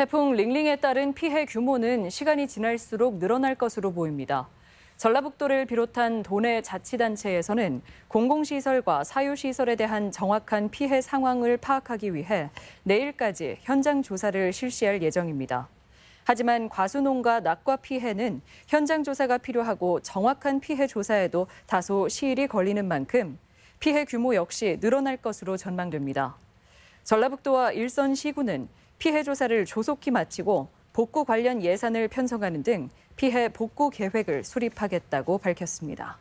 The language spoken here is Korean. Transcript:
태풍 링링에 따른 피해 규모는 시간이 지날수록 늘어날 것으로 보입니다. 전라북도를 비롯한 도내 자치단체에서는 공공시설과 사유시설에 대한 정확한 피해 상황을 파악하기 위해 내일까지 현장 조사를 실시할 예정입니다. 하지만 과수농과 낙과 피해는 현장 조사가 필요하고 정확한 피해 조사에도 다소 시일이 걸리는 만큼 피해 규모 역시 늘어날 것으로 전망됩니다. 전라북도와 일선 시군은 피해 조사를 조속히 마치고 복구 관련 예산을 편성하는 등 피해 복구 계획을 수립하겠다고 밝혔습니다.